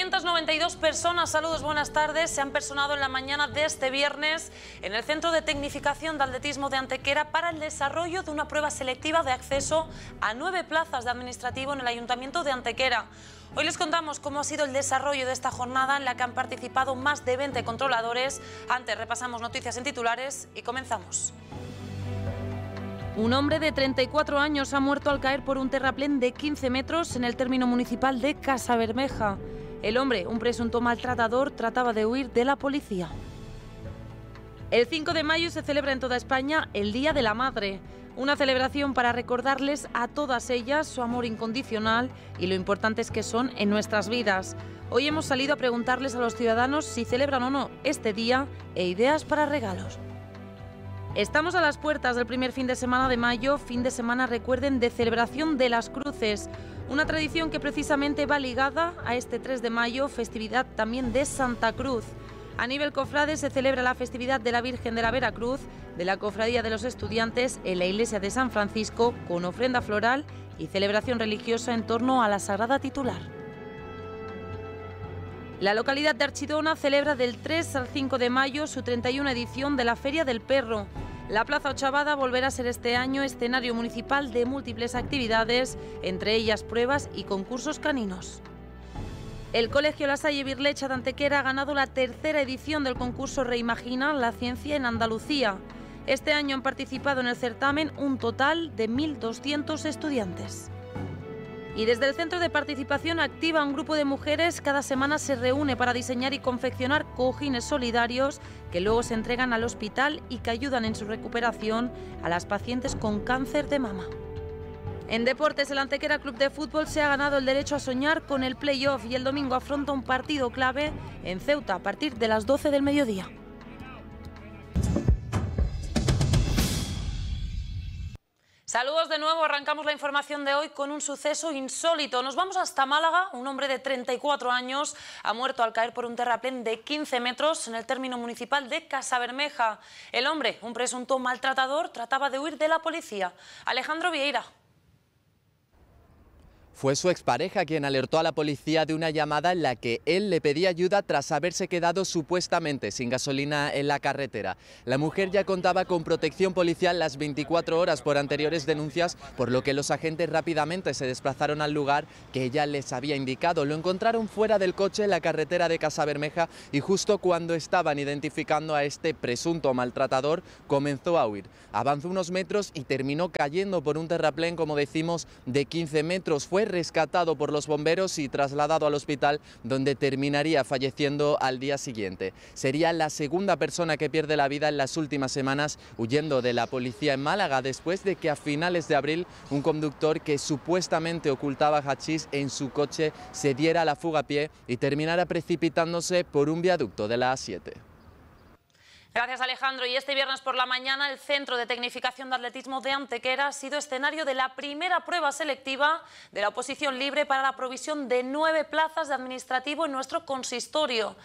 592 personas, saludos, buenas tardes, se han personado en la mañana de este viernes en el Centro de Tecnificación de Atletismo de Antequera para el desarrollo de una prueba selectiva de acceso a nueve plazas de administrativo en el Ayuntamiento de Antequera. Hoy les contamos cómo ha sido el desarrollo de esta jornada en la que han participado más de 20 controladores. Antes repasamos noticias en titulares y comenzamos. Un hombre de 34 años ha muerto al caer por un terraplén de 15 metros en el término municipal de Casa Bermeja. El hombre, un presunto maltratador, trataba de huir de la policía. El 5 de mayo se celebra en toda España el Día de la Madre, una celebración para recordarles a todas ellas su amor incondicional y lo importantes que son en nuestras vidas. Hoy hemos salido a preguntarles a los ciudadanos si celebran o no este día e ideas para regalos. Estamos a las puertas del primer fin de semana de mayo, fin de semana recuerden de celebración de las cruces. Una tradición que precisamente va ligada a este 3 de mayo, festividad también de Santa Cruz. A nivel cofrade se celebra la festividad de la Virgen de la Veracruz, de la Cofradía de los Estudiantes en la Iglesia de San Francisco, con ofrenda floral y celebración religiosa en torno a la Sagrada Titular. La localidad de Archidona celebra del 3 al 5 de mayo su 31 edición de la Feria del Perro, la Plaza Ochavada volverá a ser este año escenario municipal de múltiples actividades, entre ellas pruebas y concursos caninos. El Colegio La Salle Birlecha de Antequera ha ganado la tercera edición del concurso Reimagina la Ciencia en Andalucía. Este año han participado en el certamen un total de 1.200 estudiantes. Y desde el Centro de Participación Activa, un grupo de mujeres cada semana se reúne para diseñar y confeccionar cojines solidarios que luego se entregan al hospital y que ayudan en su recuperación a las pacientes con cáncer de mama. En deportes, el Antequera Club de Fútbol se ha ganado el derecho a soñar con el playoff y el domingo afronta un partido clave en Ceuta a partir de las 12 del mediodía. Saludos de nuevo, arrancamos la información de hoy con un suceso insólito. Nos vamos hasta Málaga, un hombre de 34 años ha muerto al caer por un terraplén de 15 metros en el término municipal de Casa Bermeja. El hombre, un presunto maltratador, trataba de huir de la policía. Alejandro Vieira fue su expareja quien alertó a la policía de una llamada en la que él le pedía ayuda tras haberse quedado supuestamente sin gasolina en la carretera. La mujer ya contaba con protección policial las 24 horas por anteriores denuncias, por lo que los agentes rápidamente se desplazaron al lugar que ella les había indicado. Lo encontraron fuera del coche en la carretera de Casa Bermeja y justo cuando estaban identificando a este presunto maltratador, comenzó a huir. Avanzó unos metros y terminó cayendo por un terraplén, como decimos, de 15 metros rescatado por los bomberos y trasladado al hospital donde terminaría falleciendo al día siguiente. Sería la segunda persona que pierde la vida en las últimas semanas huyendo de la policía en Málaga después de que a finales de abril un conductor que supuestamente ocultaba hachís en su coche se diera a la fuga a pie y terminara precipitándose por un viaducto de la A7. Gracias Alejandro. Y este viernes por la mañana el Centro de Tecnificación de Atletismo de Antequera ha sido escenario de la primera prueba selectiva de la oposición libre para la provisión de nueve plazas de administrativo en nuestro consistorio.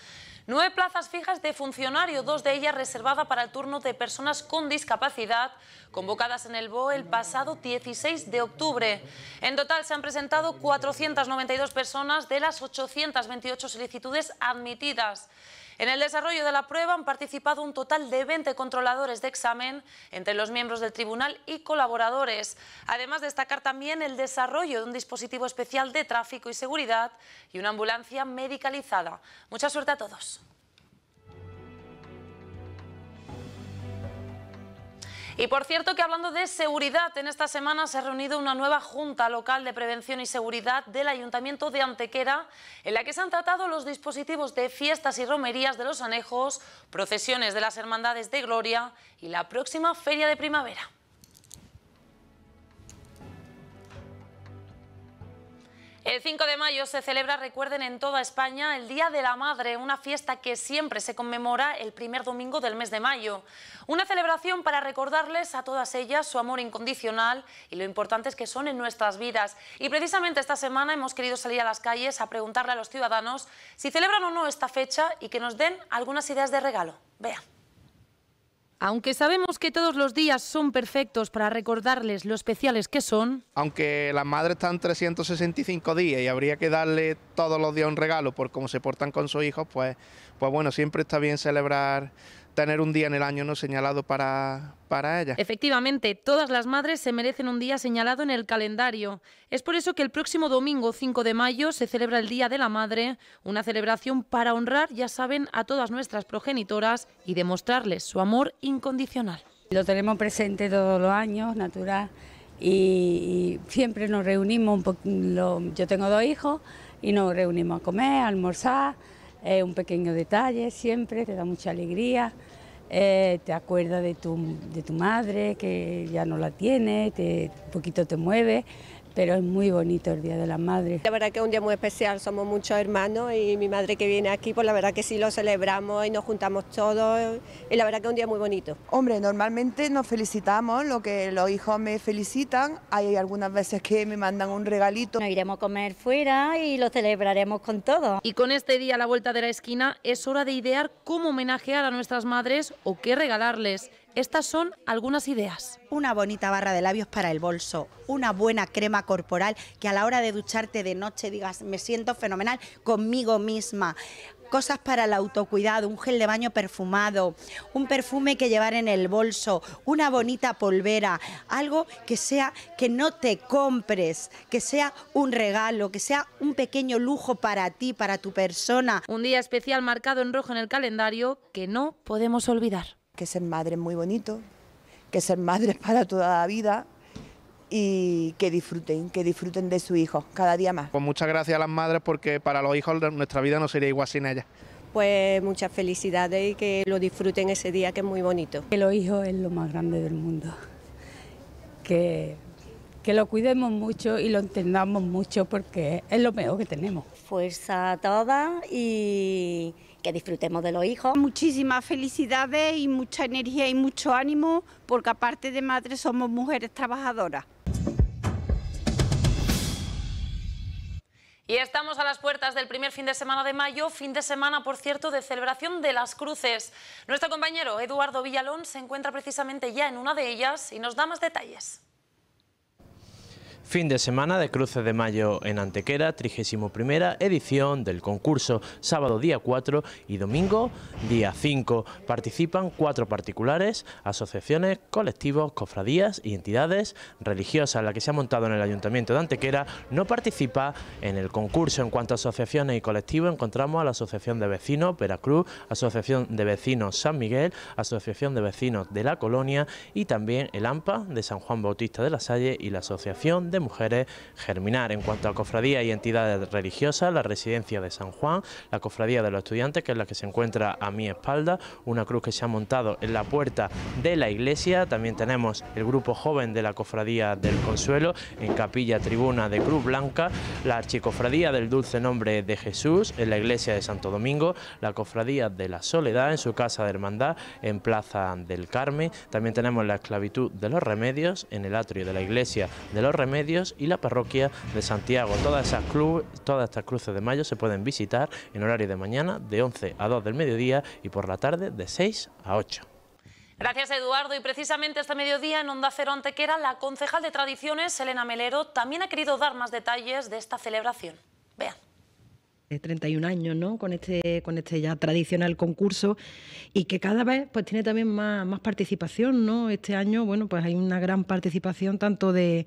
Nueve plazas fijas de funcionario, dos de ellas reservadas para el turno de personas con discapacidad, convocadas en el BOE el pasado 16 de octubre. En total se han presentado 492 personas de las 828 solicitudes admitidas. En el desarrollo de la prueba han participado un total de 20 controladores de examen entre los miembros del tribunal y colaboradores. Además, destacar también el desarrollo de un dispositivo especial de tráfico y seguridad y una ambulancia medicalizada. Mucha suerte a todos. Y por cierto que hablando de seguridad, en esta semana se ha reunido una nueva Junta Local de Prevención y Seguridad del Ayuntamiento de Antequera, en la que se han tratado los dispositivos de fiestas y romerías de los anejos, procesiones de las hermandades de Gloria y la próxima Feria de Primavera. El 5 de mayo se celebra, recuerden, en toda España el Día de la Madre, una fiesta que siempre se conmemora el primer domingo del mes de mayo. Una celebración para recordarles a todas ellas su amor incondicional y lo importantes que son en nuestras vidas. Y precisamente esta semana hemos querido salir a las calles a preguntarle a los ciudadanos si celebran o no esta fecha y que nos den algunas ideas de regalo. Vean. Aunque sabemos que todos los días son perfectos para recordarles lo especiales que son. Aunque las madres están 365 días y habría que darle todos los días un regalo por cómo se portan con sus hijos, pues, pues bueno, siempre está bien celebrar tener un día en el año no señalado para, para Efectivamente, todas las madres se merecen un día señalado en el calendario. Es por eso que el próximo domingo 5 de mayo se celebra el Día de la Madre, una celebración para honrar, ya saben, a todas nuestras progenitoras y demostrarles su amor incondicional. Lo tenemos presente todos los años, natural, y, siempre nos reunimos, un yo tengo dos hijos, y nos reunimos a comer, a almorzar ...es un pequeño detalle siempre, te da mucha alegría, eh, te acuerda de tu, de tu, madre que ya no la tiene, te, un poquito te mueve, pero es muy bonito el Día de las Madres. La verdad que es un día muy especial, somos muchos hermanos y mi madre que viene aquí, pues la verdad que sí lo celebramos y nos juntamos todos y la verdad que es un día muy bonito. Hombre, normalmente nos felicitamos, lo que los hijos me felicitan, hay algunas veces que me mandan un regalito. Nos iremos a comer fuera y lo celebraremos con todo. Y con este día a la vuelta de la esquina es hora de idear cómo homenajear a nuestras madres o qué regalarles. Estas son algunas ideas. Una bonita barra de labios para el bolso, una buena crema corporal que a la hora de ducharte de noche digas, me siento fenomenal conmigo misma. Cosas para el autocuidado, un gel de baño perfumado, un perfume que llevar en el bolso, una bonita polvera, algo que sea que no te compres, que sea un regalo, que sea un pequeño lujo para ti, para tu persona. Un día especial marcado en rojo en el calendario que no podemos olvidar que ser madre es muy bonito, que ser madres para toda la vida y que disfruten, que disfruten de sus hijos cada día más. Pues muchas gracias a las madres porque para los hijos nuestra vida no sería igual sin ellas. Pues muchas felicidades y que lo disfruten ese día que es muy bonito. Que los hijos es lo más grande del mundo, que, que lo cuidemos mucho y lo entendamos mucho porque es lo mejor que tenemos. Fuerza a todas y, que disfrutemos de los hijos. Muchísimas felicidades y mucha energía y mucho ánimo, porque aparte de madres somos mujeres trabajadoras. Y estamos a las puertas del primer fin de semana de mayo, fin de semana, por cierto, de celebración de las cruces. Nuestro compañero Eduardo Villalón se encuentra precisamente ya en una de ellas y nos da más detalles. Fin de semana de Cruces de Mayo en Antequera, 31 edición del concurso, sábado día 4 y domingo día 5. Participan cuatro particulares, asociaciones, colectivos, cofradías y entidades religiosas. La que se ha montado en el Ayuntamiento de Antequera no participa en el concurso. En cuanto a asociaciones y colectivos, encontramos a la Asociación de Vecinos Veracruz, Asociación de Vecinos San Miguel, Asociación de Vecinos de la Colonia y también el AMPA de San Juan Bautista de la Salle y la Asociación de de mujeres germinar. En cuanto a cofradía y entidades religiosas, la residencia de San Juan, la cofradía de los estudiantes, que es la que se encuentra a mi espalda, una cruz que se ha montado en la puerta de la iglesia, también tenemos el grupo joven de la cofradía del Consuelo, en capilla tribuna de Cruz Blanca, la archicofradía del Dulce Nombre de Jesús, en la iglesia de Santo Domingo, la cofradía de la Soledad, en su casa de hermandad, en Plaza del Carmen, también tenemos la esclavitud de los remedios, en el atrio de la iglesia de los remedios, y la parroquia de Santiago. Todas, esas club, todas estas cruces de mayo se pueden visitar en horario de mañana de 11 a 2 del mediodía y por la tarde de 6 a 8. Gracias Eduardo y precisamente este mediodía en Onda Cero Antequera la concejal de Tradiciones, Elena Melero, también ha querido dar más detalles de esta celebración. Vean. 31 años, ¿no? Con este, con este ya tradicional concurso y que cada vez pues tiene también más, participación, ¿no? Este año, bueno, pues hay una gran participación tanto de,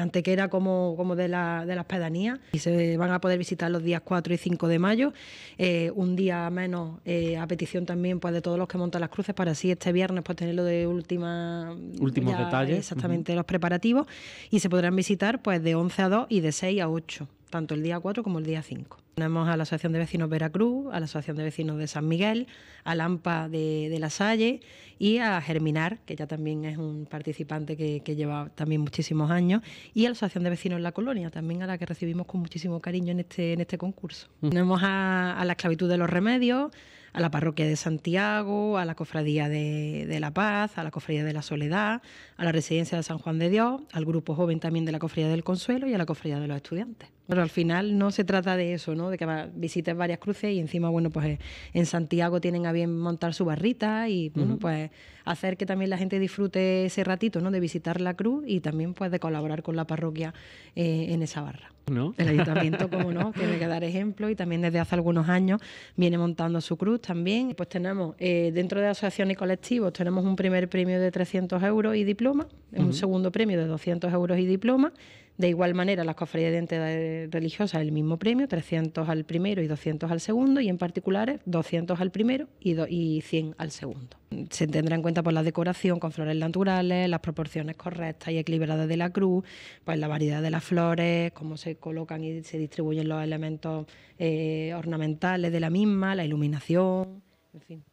Antequera como, de, la, de las pedanías y se van a poder visitar los días 4 y 5 de mayo, eh, un día menos eh, a petición también pues de todos los que montan las cruces para así este viernes pues tenerlo de última... Últimos detalles. Exactamente, los preparativos y se podrán visitar pues de 11 a 2 y de 6 a 8, tanto el día 4 como el día 5. Tenemos a la Asociación de Vecinos Veracruz, a la Asociación de Vecinos de San Miguel, a Lampa de, La Salle y a Germinar, que ya también es un participante que, lleva también muchísimos años, y a la Asociación de Vecinos en la Colonia, también a la que recibimos con muchísimo cariño en este, en este concurso. Tenemos a, la Esclavitud de los Remedios, a la parroquia de Santiago, a la cofradía de, de, la Paz, a la cofradía de la Soledad, a la residencia de San Juan de Dios, al grupo joven también de la cofradía del Consuelo y a la cofradía de los estudiantes. Pero al final no se trata de eso, ¿no? De que visites varias cruces y encima, bueno, pues eh, en Santiago tienen a bien montar su barrita y, bueno, pues hacer que también la gente disfrute ese ratito, ¿no? De visitar la cruz y también, pues, de colaborar con la parroquia eh, en esa barra. El ayuntamiento, como no, tiene que dar ejemplo y también desde hace algunos años viene montando su cruz también. Pues tenemos, eh, dentro de asociaciones y colectivos, tenemos un primer premio de 300 euros y diploma, un segundo premio de 200 euros y diploma de igual manera, las cofradías de entidades religiosas, el mismo premio, 300 al primero y 200 al segundo, y en particulares 200 al primero y, y 100 al segundo. Se tendrá en cuenta por pues, la decoración con flores naturales, las proporciones correctas y equilibradas de la cruz, pues la variedad de las flores, cómo se colocan y se distribuyen los elementos eh, ornamentales de la misma, la iluminación, en fin.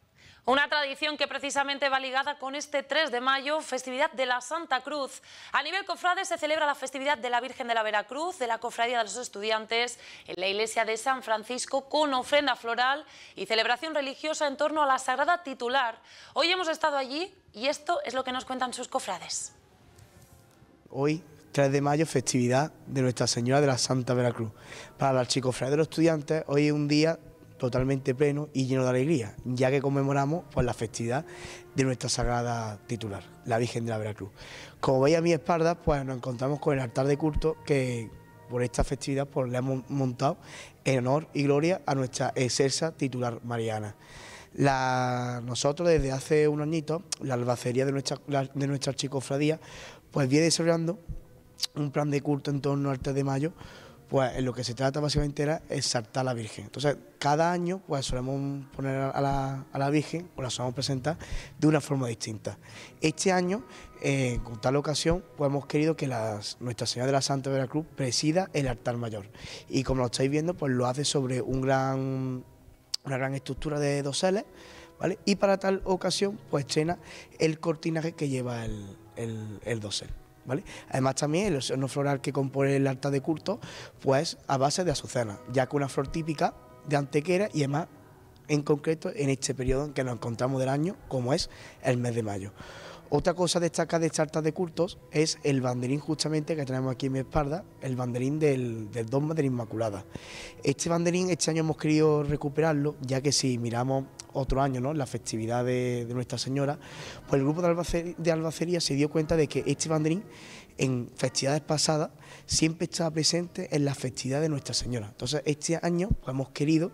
Una tradición que precisamente va ligada con este 3 de mayo, festividad de la Santa Cruz. A nivel cofrade se celebra la festividad de la Virgen de la Veracruz, de la Cofradía de los Estudiantes, en la iglesia de San Francisco, con ofrenda floral y celebración religiosa en torno a la Sagrada Titular. Hoy hemos estado allí y esto es lo que nos cuentan sus cofrades. Hoy 3 de mayo, festividad de Nuestra Señora de la Santa Veracruz. Para la archicofrade de los estudiantes, hoy es un día totalmente pleno y lleno de alegría, ya que conmemoramos pues, la festividad de nuestra sagrada titular, la Virgen de la Veracruz. Como veis a mi espalda, pues nos encontramos con el altar de culto que por esta festividad pues, le hemos montado en honor y gloria a nuestra excelsa titular mariana. La, nosotros desde hace un añito, la albacería de nuestra, de nuestra archicofradía, pues viene desarrollando un plan de culto en torno al 3 de mayo pues lo que se trata básicamente era saltar a la Virgen. Entonces, cada año pues solemos poner a la, Virgen o la solemos presentar de una forma distinta. Este año, eh, con tal ocasión, pues hemos querido que Nuestra Señora de la Santa Veracruz presida el altar mayor. Y como lo estáis viendo, pues lo hace sobre un gran, una gran estructura de doseles, ¿vale? Y para tal ocasión, pues estrena el cortinaje que lleva el, el dosel. ¿Vale? Además también el seno floral que compone el alta de culto, pues a base de azucena, ya que una flor típica de Antequera y además en concreto en este periodo en que nos encontramos del año, como es el mes de mayo. Otra cosa destaca de esta alta de cultos es el banderín justamente que tenemos aquí en mi espalda, el banderín del, del dogma de Inmaculada. Este banderín este año hemos querido recuperarlo, ya que si miramos otro año, ¿no? la festividad de, Nuestra Señora, pues el grupo de, Albacería, se dio cuenta de que este banderín en festividades pasadas siempre estaba presente en la festividad de Nuestra Señora. Entonces este año pues, hemos querido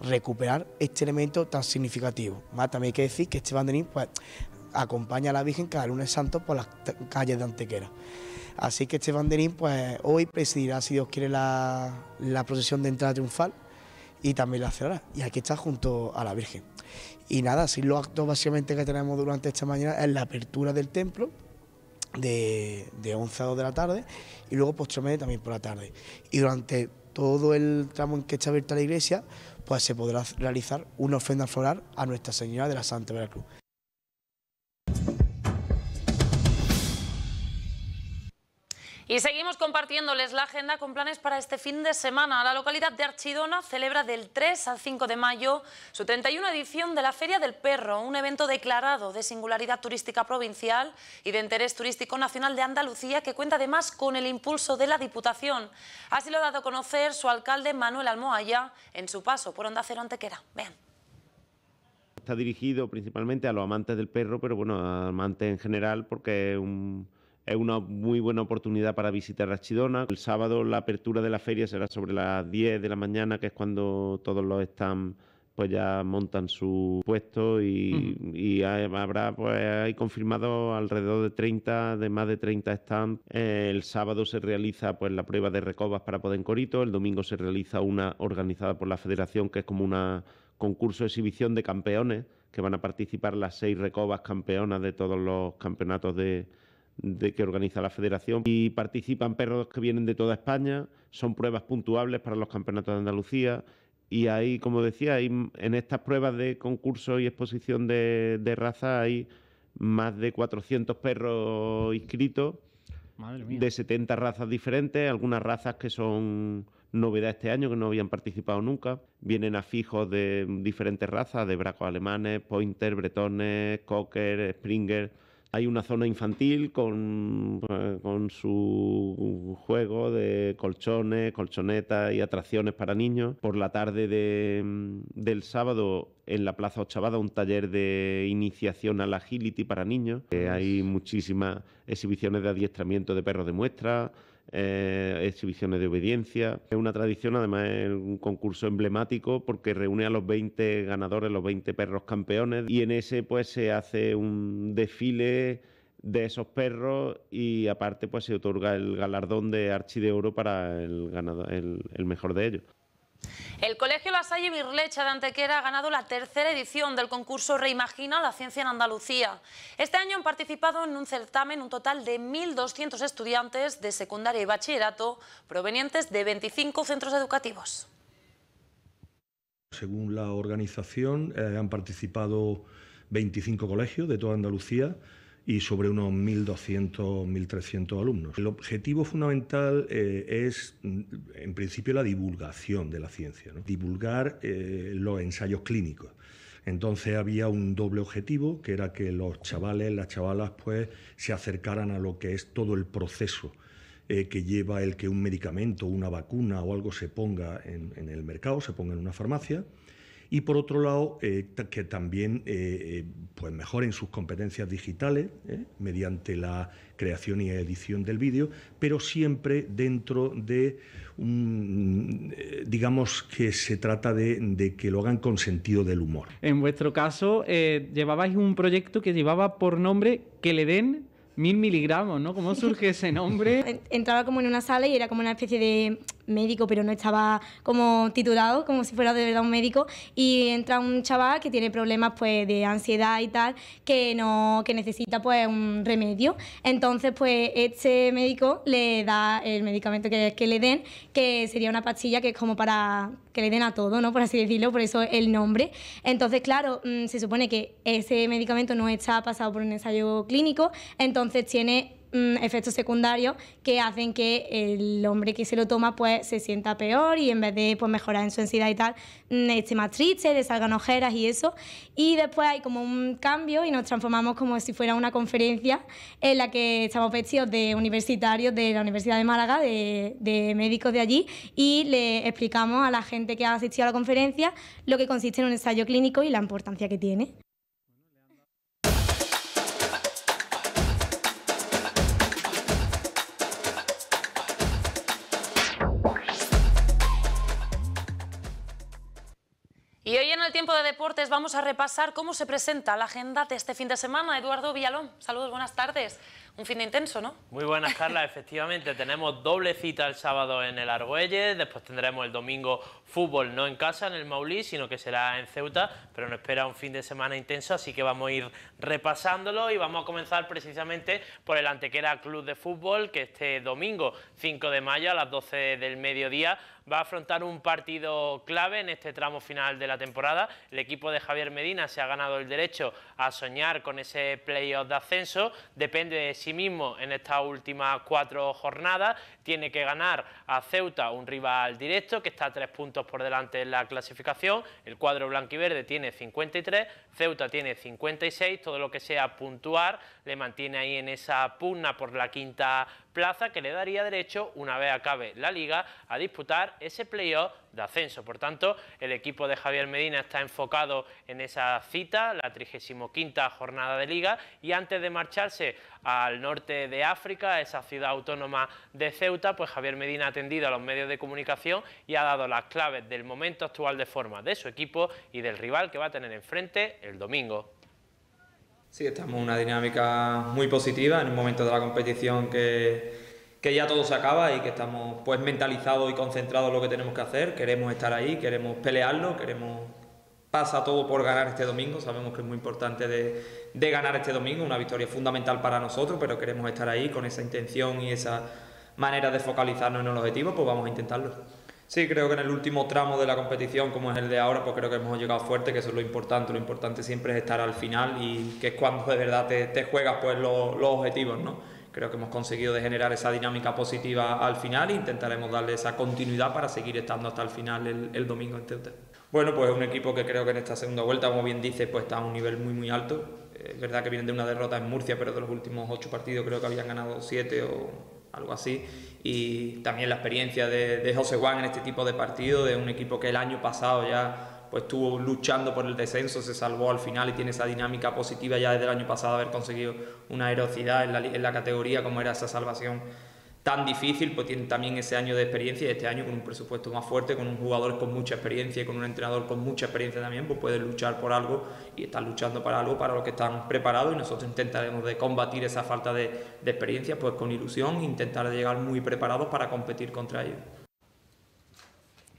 recuperar este elemento tan significativo. Más también hay que decir que este banderín pues, acompaña a la Virgen cada lunes santo por las calles de Antequera. Así que este banderín pues hoy presidirá, si Dios quiere, la, procesión de entrada triunfal y también la cerrará. Y aquí está junto a la Virgen. Y nada, así los actos básicamente que tenemos durante esta mañana es la apertura del templo, de, de, 11 a 2 de la tarde y luego posteriormente también por la tarde. Y durante todo el tramo en que está abierta la iglesia, pues se podrá realizar una ofrenda floral a Nuestra Señora de la Santa Veracruz. Y seguimos compartiéndoles la agenda con planes para este fin de semana. La localidad de Archidona celebra del 3 al 5 de mayo su 31 edición de la Feria del Perro, un evento declarado de singularidad turística provincial y de interés turístico nacional de Andalucía que cuenta además con el impulso de la Diputación. Así lo ha dado a conocer su alcalde Manuel Almohaya en su paso por Onda Cero Antequera. Vean está dirigido principalmente a los amantes del perro, pero bueno, a amantes en general, porque un, es una muy buena oportunidad para visitar Chidona. El sábado la apertura de la feria será sobre las 10 de la mañana, que es cuando todos los están pues ya montan su puesto y, habrá, pues hay confirmado alrededor de 30, de más de 30 stands. Eh, el sábado se realiza pues la prueba de recobas para Podencorito, el domingo se realiza una organizada por la federación que es como un concurso de exhibición de campeones que van a participar las seis recobas campeonas de todos los campeonatos de, de que organiza la federación y participan perros que vienen de toda España, son pruebas puntuables para los campeonatos de Andalucía y ahí, como decía, en estas pruebas de concurso y exposición de, de raza hay más de 400 perros inscritos de 70 razas diferentes, algunas razas que son novedad este año, que no habían participado nunca. Vienen a fijos de diferentes razas, de bracos alemanes, pointer, bretones, cocker, springer hay una zona infantil eh, con, su juego de colchones, colchonetas y atracciones para niños. Por la tarde del sábado en la Plaza Ochavada un taller de iniciación al agility para niños. hay muchísimas exhibiciones de adiestramiento de perros de muestra, eh, exhibiciones de obediencia. Es una tradición, además es un concurso emblemático porque reúne a los 20 ganadores, los 20 perros campeones y en ese pues se hace un desfile de esos perros y aparte pues se otorga el galardón de Archi de Oro para el, el mejor de ellos. El colegio Salle Birlecha de Antequera ha ganado la tercera edición del concurso Reimagina la Ciencia en Andalucía. Este año han participado en un certamen un total de 1.200 estudiantes de secundaria y bachillerato provenientes de 25 centros educativos. Según la organización, eh, han participado 25 colegios de toda Andalucía, y sobre unos 1.200, 1.300 alumnos. El objetivo fundamental eh, es, mm, en principio, la divulgación de la ciencia, divulgar eh, los ensayos clínicos. Entonces había un doble objetivo, que era que los chavales, las chavalas, pues se acercaran a lo que es todo el proceso eh, que lleva el que un medicamento, una vacuna o algo se ponga en el mercado, se ponga en una farmacia y por otro lado eh, que también eh, eh, pues mejoren sus competencias digitales mediante la creación y edición del vídeo, pero siempre dentro de, un, digamos que se trata de, que lo hagan con sentido del humor. En vuestro caso, llevabais un proyecto que llevaba por nombre que le den mil miligramos, ¿no? ¿Cómo surge ese nombre? Entraba como en una sala y era como una especie de médico, pero no estaba como titulado, como si fuera de verdad un médico, y entra un chaval que tiene problemas pues de ansiedad y tal, que no, que necesita pues un remedio. Entonces, pues este médico le da el medicamento que, que le den, que sería una pastilla que es como para que le den a todo, ¿no? Por así decirlo, por eso el nombre. Entonces, claro, mm, se supone que ese medicamento no está pasado por un ensayo clínico, entonces tiene Mm, efectos secundarios que hacen que el hombre que se lo toma pues se sienta peor y en vez de pues, mejorar en su ansiedad y tal, mm, esté más triste, le salgan ojeras y eso. Y después hay como un cambio y nos transformamos como si fuera una conferencia en la que estamos vestidos de universitarios de la Universidad de Málaga, de, de médicos de allí, y le explicamos a la gente que ha asistido a la conferencia lo que consiste en un ensayo clínico y la importancia que tiene. el tiempo de deportes vamos a repasar cómo se presenta la agenda de este fin de semana. Eduardo Villalón, saludos, buenas tardes. Un fin de intenso, ¿no? Muy buenas, Carla. Efectivamente, tenemos doble cita el sábado en el Argüelles, después tendremos el domingo fútbol no en casa, en el Maulí, sino que será en Ceuta, pero nos espera un fin de semana intenso, así que vamos a ir repasándolo y vamos a comenzar precisamente por el Antequera Club de Fútbol, que este domingo 5 de mayo a las 12 del mediodía va a afrontar un partido clave en este tramo final de la temporada. El equipo de Javier Medina se ha ganado el derecho a soñar con ese playoff de ascenso. Depende de sí mismo en estas últimas cuatro jornadas. Tiene que ganar a Ceuta, un rival directo que está a tres puntos por delante en la clasificación, el cuadro y verde tiene 53, Ceuta tiene 56, todo lo que sea puntuar le mantiene ahí en esa pugna por la quinta plaza que le daría derecho, una vez acabe la liga, a disputar ese playoff de ascenso. Por tanto, el equipo de Javier Medina está enfocado en esa cita, la 35 jornada de liga, y antes de marcharse al norte de África, a esa ciudad autónoma de Ceuta, pues Javier Medina ha atendido a los medios de comunicación y ha dado las claves del momento actual de forma de su equipo y del rival que va a tener enfrente el domingo. Sí, estamos en una dinámica muy positiva en un momento de la competición que, ya todo se acaba y que estamos pues mentalizados y concentrados en lo que tenemos que hacer. Queremos estar ahí, queremos pelearlo, queremos pasa todo por ganar este domingo. Sabemos que es muy importante de, ganar este domingo, una victoria fundamental para nosotros, pero queremos estar ahí con esa intención y esa manera de focalizarnos en el objetivo, pues vamos a intentarlo. Sí, creo que en el último tramo de la competición, como es el de ahora, pues creo que hemos llegado fuerte, que eso es lo importante. Lo importante siempre es estar al final y que es cuando de verdad te, juegas pues los, objetivos, ¿no? Creo que hemos conseguido generar esa dinámica positiva al final e intentaremos darle esa continuidad para seguir estando hasta el final el, domingo en Bueno, pues es un equipo que creo que en esta segunda vuelta, como bien dice, pues está a un nivel muy muy alto. Es verdad que vienen de una derrota en Murcia, pero de los últimos ocho partidos creo que habían ganado siete o, algo así. Y también la experiencia de, de José Juan en este tipo de partido, de un equipo que el año pasado ya pues estuvo luchando por el descenso, se salvó al final y tiene esa dinámica positiva ya desde el año pasado, haber conseguido una erosidad en la categoría como era esa salvación tan difícil, pues tienen también ese año de experiencia y este año con un presupuesto más fuerte, con un jugador con mucha experiencia y con un entrenador con mucha experiencia también, pues pueden luchar por algo y están luchando para algo para lo que están preparados y nosotros intentaremos de combatir esa falta de, experiencia pues con ilusión, e intentar llegar muy preparados para competir contra ellos.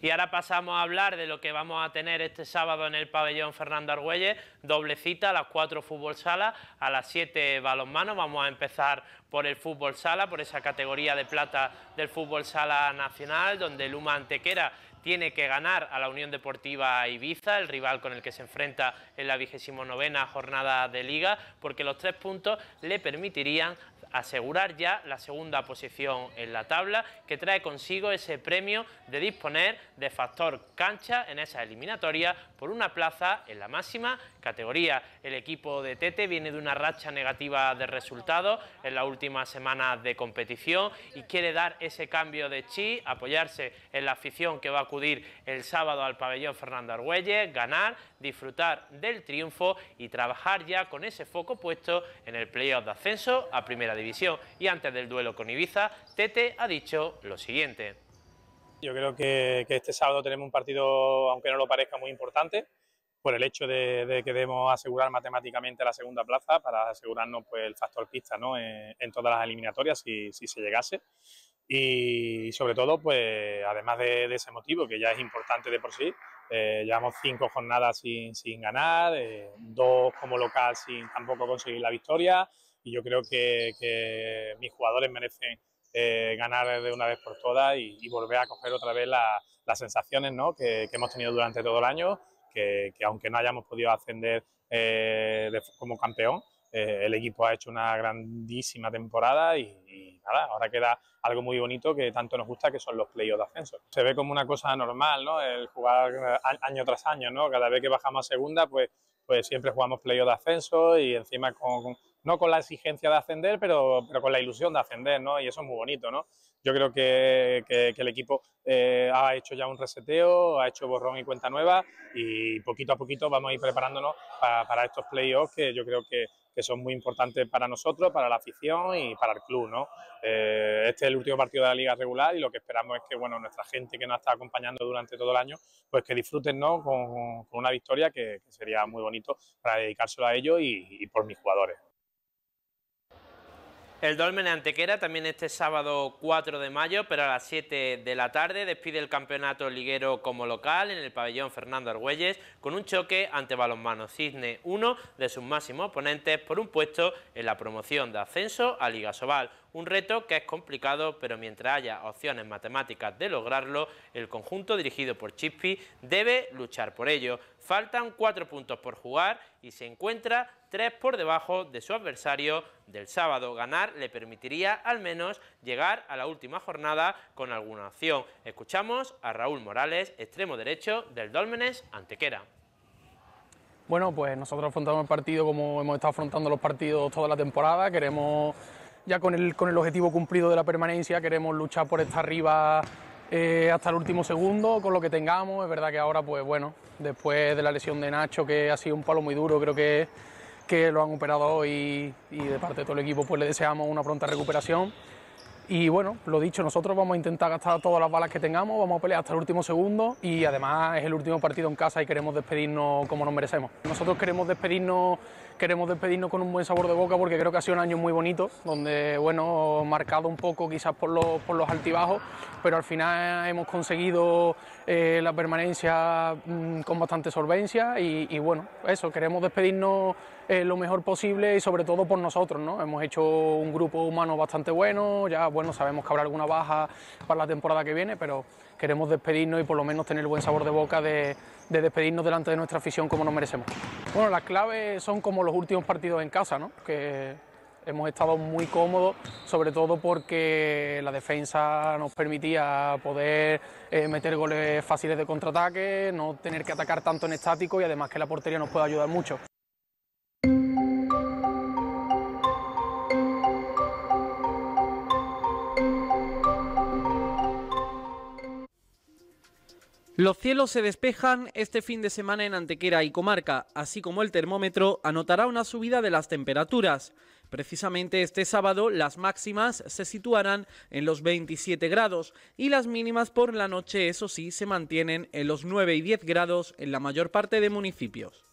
Y ahora pasamos a hablar de lo que vamos a tener este sábado en el pabellón Fernando Argüelles, doble cita a las cuatro fútbol sala, a las siete balonmano, vamos a empezar por el fútbol sala, por esa categoría de plata del fútbol sala nacional, donde Luma Antequera tiene que ganar a la Unión Deportiva Ibiza, el rival con el que se enfrenta en la 29 jornada de liga, porque los tres puntos le permitirían asegurar ya la segunda posición en la tabla que trae consigo ese premio de disponer de factor cancha en esa eliminatoria por una plaza en la máxima categoría. El equipo de Tete viene de una racha negativa de resultados en las últimas semanas de competición y quiere dar ese cambio de chi, apoyarse en la afición que va a acudir el sábado al pabellón Fernando Argüelles, ganar, disfrutar del triunfo y trabajar ya con ese foco puesto en el playoff de ascenso a primera división. Y antes del duelo con Ibiza, Tete ha dicho lo siguiente. Yo creo que, que este sábado tenemos un partido, aunque no lo parezca, muy importante por el hecho de, de, que debemos asegurar matemáticamente la segunda plaza para asegurarnos pues, el factor pista ¿no? en, todas las eliminatorias si, si se llegase. Y, sobre todo, pues además de, ese motivo, que ya es importante de por sí, eh, llevamos cinco jornadas sin, sin ganar, eh, dos como local sin tampoco conseguir la victoria, y yo creo que, mis jugadores merecen eh, ganar de una vez por todas y, volver a coger otra vez las sensaciones ¿no? que, hemos tenido durante todo el año, que, aunque no hayamos podido ascender eh, como campeón, eh, el equipo ha hecho una grandísima temporada y, nada, ahora queda algo muy bonito que tanto nos gusta, que son los playoffs de ascenso. Se ve como una cosa normal, ¿no? El jugar año tras año, ¿no? Cada vez que bajamos a segunda, pues, pues siempre jugamos playoffs de ascenso y encima con no con la exigencia de ascender, pero, pero con la ilusión de ascender, ¿no? Y eso es muy bonito, ¿no? Yo creo que, el equipo eh, ha hecho ya un reseteo, ha hecho borrón y cuenta nueva y poquito a poquito vamos a ir preparándonos para, estos playoffs que yo creo que, son muy importantes para nosotros, para la afición y para el club. ¿no? Eh, este es el último partido de la liga regular y lo que esperamos es que bueno, nuestra gente que nos está acompañando durante todo el año, pues que disfruten ¿no? con, una victoria que, sería muy bonito para dedicárselo a ellos y por mis jugadores. El Dolmen Antequera también este sábado 4 de mayo, pero a las 7 de la tarde despide el campeonato liguero como local en el pabellón Fernando Argüelles con un choque ante Balonmano Cisne, uno de sus máximos oponentes por un puesto en la promoción de ascenso a Liga Sobal. Un reto que es complicado, pero mientras haya opciones matemáticas de lograrlo, el conjunto dirigido por Chispi debe luchar por ello. Faltan cuatro puntos por jugar y se encuentra tres por debajo de su adversario del sábado. Ganar le permitiría al menos llegar a la última jornada con alguna opción. Escuchamos a Raúl Morales, extremo derecho del Dólmenes Antequera. Bueno, pues nosotros afrontamos el partido como hemos estado afrontando los partidos toda la temporada. Queremos, ya con el, con el objetivo cumplido de la permanencia, queremos luchar por estar arriba eh, hasta el último segundo con lo que tengamos. Es verdad que ahora, pues bueno, después de la lesión de Nacho, que ha sido un palo muy duro, creo que que lo han operado hoy y de parte de todo el equipo pues le deseamos una pronta recuperación. Y bueno, lo dicho, nosotros vamos a intentar gastar todas las balas que tengamos, vamos a pelear hasta el último segundo y además es el último partido en casa y queremos despedirnos como nos merecemos. Nosotros queremos despedirnos, queremos despedirnos con un buen sabor de boca porque creo que ha sido un año muy bonito, donde bueno, marcado un poco quizás por los, por los altibajos, pero al final hemos conseguido eh, la permanencia mm, con bastante solvencia y, bueno, eso, queremos despedirnos eh, lo mejor posible y sobre todo por nosotros, ¿no? Hemos hecho un grupo humano bastante bueno, ya bueno, sabemos que habrá alguna baja para la temporada que viene, pero queremos despedirnos y por lo menos tener el buen sabor de boca de, de despedirnos delante de nuestra afición como nos merecemos. Bueno, las claves son como los últimos partidos en casa, ¿no? Que Hemos estado muy cómodos, sobre todo porque la defensa nos permitía poder eh, meter goles fáciles de contraataque, no tener que atacar tanto en estático y además que la portería nos puede ayudar mucho. Los cielos se despejan este fin de semana en Antequera y comarca, así como el termómetro anotará una subida de las temperaturas. Precisamente este sábado las máximas se situarán en los 27 grados y las mínimas por la noche, eso sí, se mantienen en los 9 y 10 grados en la mayor parte de municipios.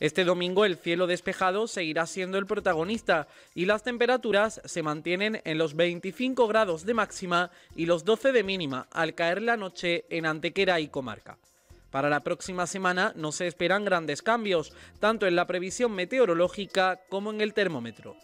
Este domingo el cielo despejado seguirá siendo el protagonista y las temperaturas se mantienen en los 25 grados de máxima y los 12 de mínima al caer la noche en Antequera y comarca. Para la próxima semana no se esperan grandes cambios, tanto en la previsión meteorológica como en el termómetro.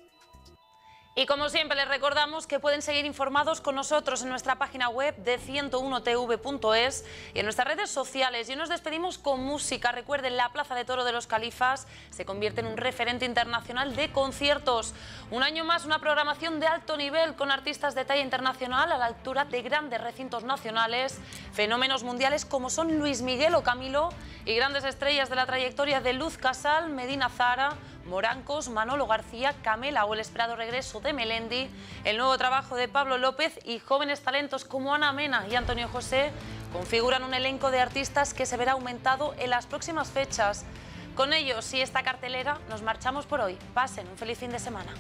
Y como siempre les recordamos que pueden seguir informados con nosotros en nuestra página web de 101tv.es y en nuestras redes sociales. Y nos despedimos con música. Recuerden, la Plaza de Toro de los Califas se convierte en un referente internacional de conciertos. Un año más una programación de alto nivel con artistas de talla internacional a la altura de grandes recintos nacionales, fenómenos mundiales como son Luis Miguel o Camilo y grandes estrellas de la trayectoria de Luz Casal, Medina Zara, Morancos, Manolo García, Camela o el esperado regreso de Melendi, el nuevo trabajo de Pablo López y jóvenes talentos como Ana Mena y Antonio José configuran un elenco de artistas que se verá aumentado en las próximas fechas. Con ellos y esta cartelera nos marchamos por hoy. Pasen un feliz fin de semana.